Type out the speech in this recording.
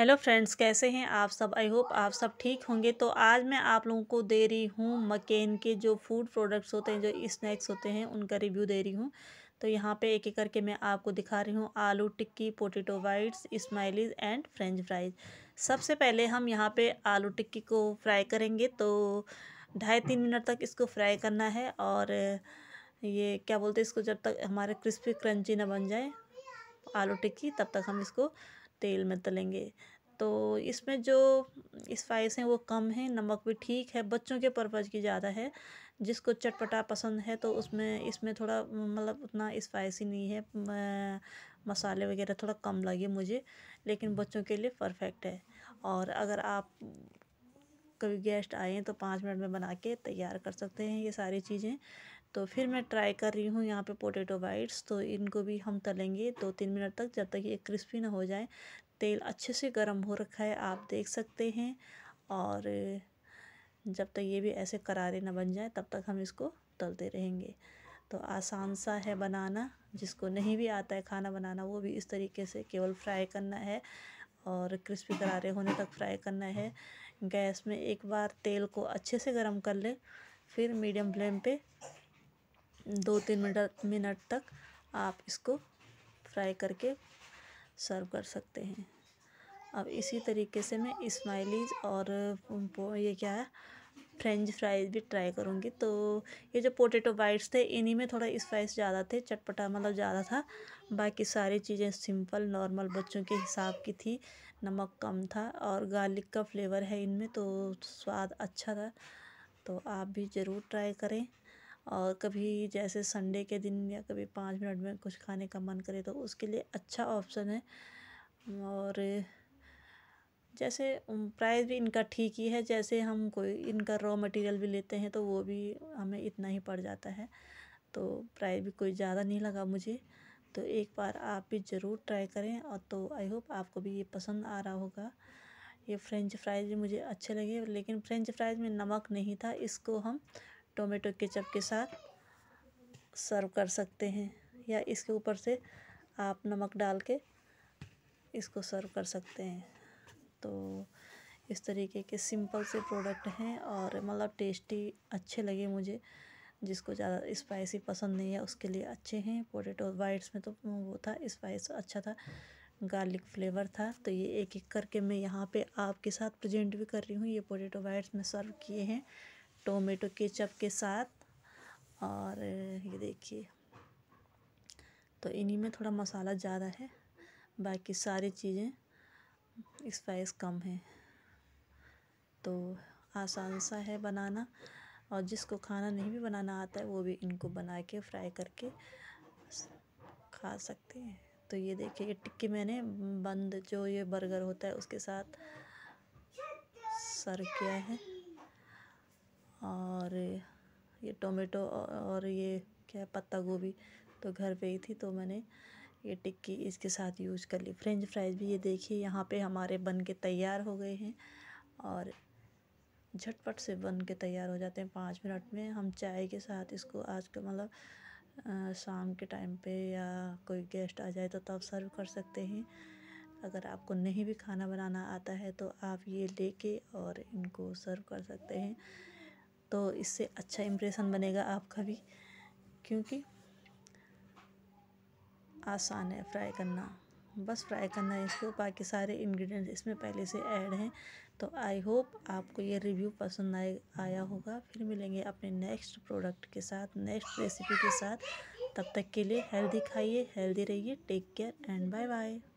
Hello friends कैसे हैं आप सब आई होप आप सब ठीक होंगे तो आज मैं आप लोगों को दे रही हूँ मकेन के जो फूड प्रोडक्ट्स होते हैं जो स्नैक्स होते हैं उनका रिव्यू दे रही हूँ तो यहाँ पे एक एक करके मैं आपको दिखा रही हूँ aloo tikki potato bites smileys and french fries सबसे पहले हम यहाँ पर आलू टिक्की को फ्राई करेंगे तो ढाई तीन मिनट तक इसको फ्राई करना है और ये क्या बोलते हैं इसको जब तक हमारे क्रिस्पी क्रंची ना बन जाए आलू टिक्की तब तक हम इसको तेल में तलेंगे तो इसमें जो स्पाइस हैं वो कम हैं नमक भी ठीक है बच्चों के पर्पज़ की ज़्यादा है जिसको चटपटा पसंद है तो उसमें इसमें थोड़ा मतलब उतना स्पाइसी नहीं है मसाले वगैरह थोड़ा कम लगे मुझे लेकिन बच्चों के लिए परफेक्ट है और अगर आप कभी गेस्ट आए तो पाँच मिनट में बना के तैयार कर सकते हैं ये सारी चीज़ें तो फिर मैं हाँ। ट्राई कर रही हूँ यहाँ पे पोटैटो बाइट्स तो इनको भी हम तलेंगे दो तीन मिनट तक जब तक ये क्रिस्पी ना हो जाए तेल अच्छे से गर्म हो रखा है आप देख सकते हैं और जब तक ये भी ऐसे करारे ना बन जाए तब तक हम इसको तलते रहेंगे तो आसान सा है बनाना जिसको नहीं भी आता है खाना बनाना वो भी इस तरीके से केवल फ्राई करना है और क्रिस्पी करारे होने तक फ्राई करना है गैस में एक बार तेल को अच्छे से गर्म कर लें फिर मीडियम फ्लेम पे दो तीन मिनट मिनट तक आप इसको फ्राई करके सर्व कर सकते हैं अब इसी तरीके से मैं इस्माइलीज और ये क्या है फ्रेंच फ्राइज भी ट्राई करूँगी तो ये जो पोटैटो बाइट्स थे इन्हीं में थोड़ा स्पाइस ज़्यादा थे चटपटा मतलब ज़्यादा था बाकी सारी चीज़ें सिंपल नॉर्मल बच्चों के हिसाब की थी नमक कम था और गार्लिक का फ्लेवर है इनमें तो स्वाद अच्छा था तो आप भी ज़रूर ट्राई करें और कभी जैसे संडे के दिन या कभी पाँच मिनट में कुछ खाने का मन करे तो उसके लिए अच्छा ऑप्शन है और जैसे प्राइस भी इनका ठीक ही है जैसे हम कोई इनका रॉ मटेरियल भी लेते हैं तो वो भी हमें इतना ही पड़ जाता है तो प्राइस भी कोई ज़्यादा नहीं लगा मुझे तो एक बार आप भी ज़रूर ट्राई करें और तो आई होप आपको भी ये पसंद आ रहा होगा ये फ्रेंच फ्राइज़ भी मुझे अच्छे लगे लेकिन फ्रेंच फ्राइज़ में नमक नहीं था इसको हम टोमेटो केचप के साथ सर्व कर सकते हैं या इसके ऊपर से आप नमक डाल के इसको सर्व कर सकते हैं तो इस तरीके के सिंपल से प्रोडक्ट हैं और मतलब टेस्टी अच्छे लगे मुझे जिसको ज़्यादा स्पाइसी पसंद नहीं है उसके लिए अच्छे हैं पोटेटो वाइट्स में तो वो था स्पाइस अच्छा था गार्लिक फ्लेवर था तो ये एक एक करके मैं यहाँ पे आपके साथ प्रेजेंट भी कर रही हूँ ये पोटेटो वाइट्स में सर्व किए हैं टोमेटो केचप के साथ और ये देखिए तो इन्हीं में थोड़ा मसाला ज़्यादा है बाकी सारी चीज़ें स्पाइस कम है तो आसान सा है बनाना और जिसको खाना नहीं भी बनाना आता है वो भी इनको बना के फ्राई करके खा सकते हैं तो ये देखिए ये टिक्की मैंने बंद जो ये बर्गर होता है उसके साथ सर्व किया है और ये टोमेटो और ये क्या पत्ता गोभी तो घर पे ही थी तो मैंने ये टिक्की इसके साथ यूज़ कर ली फ्रेंच फ्राइज़ भी ये देखिए यहाँ पे हमारे बन के तैयार हो गए हैं और झटपट से बन के तैयार हो जाते हैं पाँच मिनट में हम चाय के साथ इसको आज कल मतलब शाम के टाइम पे या कोई गेस्ट आ जाए तो तब सर्व कर सकते हैं अगर आपको नहीं भी खाना बनाना आता है तो आप ये लेके और इनको सर्व कर सकते हैं तो इससे अच्छा इम्प्रेशन बनेगा आपका भी क्योंकि आसान है फ्राई करना बस फ्राई करना है इसको बाकी सारे इंग्रेडिएंट्स इसमें पहले से ऐड हैं तो आई होप आपको ये रिव्यू पसंद आए आया होगा फिर मिलेंगे अपने नेक्स्ट प्रोडक्ट के साथ नेक्स्ट रेसिपी के साथ तब तक के लिए हेल्दी खाइए हेल्दी रहिए take care and bye bye